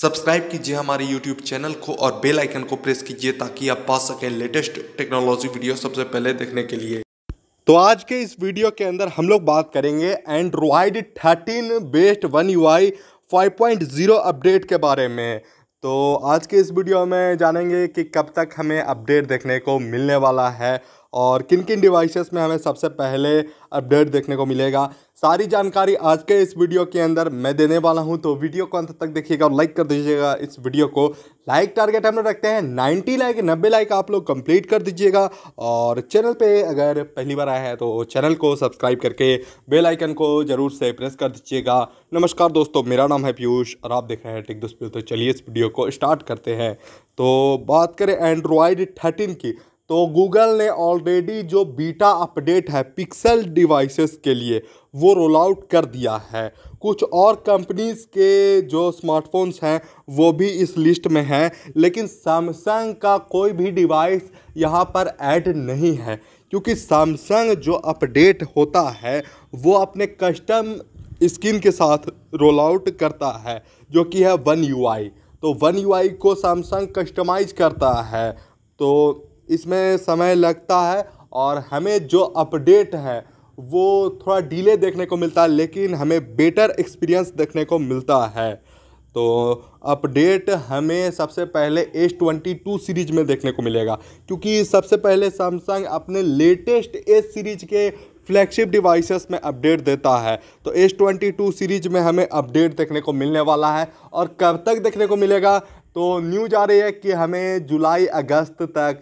subscribe कीजिए हमारे YouTube channel को और बेल आइकन को प्रेस कीजिए ताकि आप पा सकें लेटेस्ट टेक्नोलॉजी वीडियो सबसे पहले देखने के लिए तो आज के इस वीडियो के अंदर हम लोग बात करेंगे Android 13 based One U I update के बारे में तो आज के इस वीडियो में जानेंगे कि कब तक हमें अपडेट देखने को मिलने वाला है और किन किन डिवाइसेस में हमें सबसे पहले अपडेट देखने को मिलेगा सारी जानकारी आज के इस वीडियो के अंदर मैं देने वाला हूं तो वीडियो को अंत तक देखिएगा और लाइक कर दीजिएगा इस वीडियो को लाइक टारगेट हम लोग रखते हैं 90 लाइक 90 लाइक आप लोग कंप्लीट कर दीजिएगा और चैनल पे अगर पहली बार आया है तो चैनल को सब्सक्राइब करके बेलाइकन को ज़रूर से प्रेस कर दीजिएगा नमस्कार दोस्तों मेरा नाम है पीयूष और आप देख रहे हैं टिक दोस्त तो चलिए इस वीडियो को स्टार्ट करते हैं तो बात करें एंड्रॉयड थर्टीन की तो गूगल ने ऑलरेडी जो बीटा अपडेट है पिक्सल डिवाइसेस के लिए वो रोल आउट कर दिया है कुछ और कंपनीज के जो स्मार्टफोन्स हैं वो भी इस लिस्ट में हैं लेकिन सैमसंग का कोई भी डिवाइस यहाँ पर ऐड नहीं है क्योंकि सैमसंग जो अपडेट होता है वो अपने कस्टम स्किन के साथ रोल आउट करता है जो कि है वन यू तो वन यू को सैमसंग कस्टमाइज करता है तो इसमें समय लगता है और हमें जो अपडेट है वो थोड़ा डिले देखने को मिलता है लेकिन हमें बेटर एक्सपीरियंस देखने को मिलता है तो अपडेट हमें सबसे पहले एस ट्वेंटी टू सीरीज में देखने को मिलेगा क्योंकि सबसे पहले सैमसंग अपने लेटेस्ट एस सीरीज के फ्लैगशिप डिवाइसेस में अपडेट देता है तो एस ट्वेंटी टू सीरीज में हमें अपडेट देखने को मिलने वाला है और कब तक देखने को मिलेगा तो न्यूज आ रही है कि हमें जुलाई अगस्त तक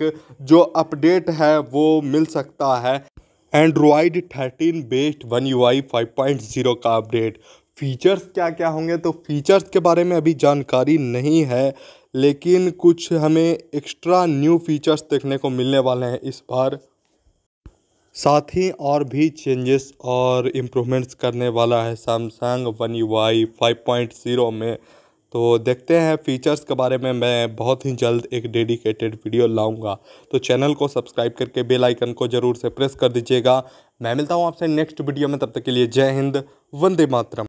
जो अपडेट है वो मिल सकता है Android thirteen based One U I five point zero का अपडेट फीचर्स क्या क्या होंगे तो फीचर्स के बारे में अभी जानकारी नहीं है लेकिन कुछ हमें एक्स्ट्रा न्यू फीचर्स देखने को मिलने वाले हैं इस बार साथ ही और भी चेंजेस और इम्प्रूवमेंट्स करने वाला है Samsung One U I five point zero में तो देखते हैं फीचर्स के बारे में मैं बहुत ही जल्द एक डेडिकेटेड वीडियो लाऊंगा तो चैनल को सब्सक्राइब करके बेल आइकन को ज़रूर से प्रेस कर दीजिएगा मैं मिलता हूँ आपसे नेक्स्ट वीडियो में तब तक के लिए जय हिंद वंदे मातरम